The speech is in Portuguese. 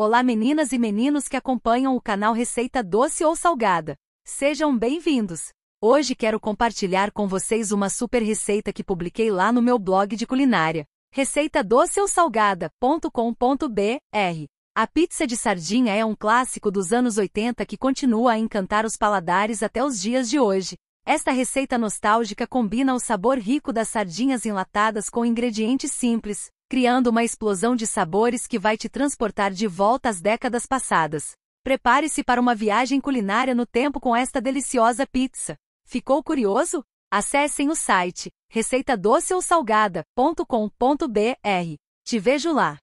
Olá meninas e meninos que acompanham o canal Receita Doce ou Salgada. Sejam bem-vindos! Hoje quero compartilhar com vocês uma super receita que publiquei lá no meu blog de culinária, Salgada.com.br. A pizza de sardinha é um clássico dos anos 80 que continua a encantar os paladares até os dias de hoje. Esta receita nostálgica combina o sabor rico das sardinhas enlatadas com ingredientes simples, criando uma explosão de sabores que vai te transportar de volta às décadas passadas. Prepare-se para uma viagem culinária no tempo com esta deliciosa pizza. Ficou curioso? Acessem o site receitadoceousalgada.com.br. Te vejo lá.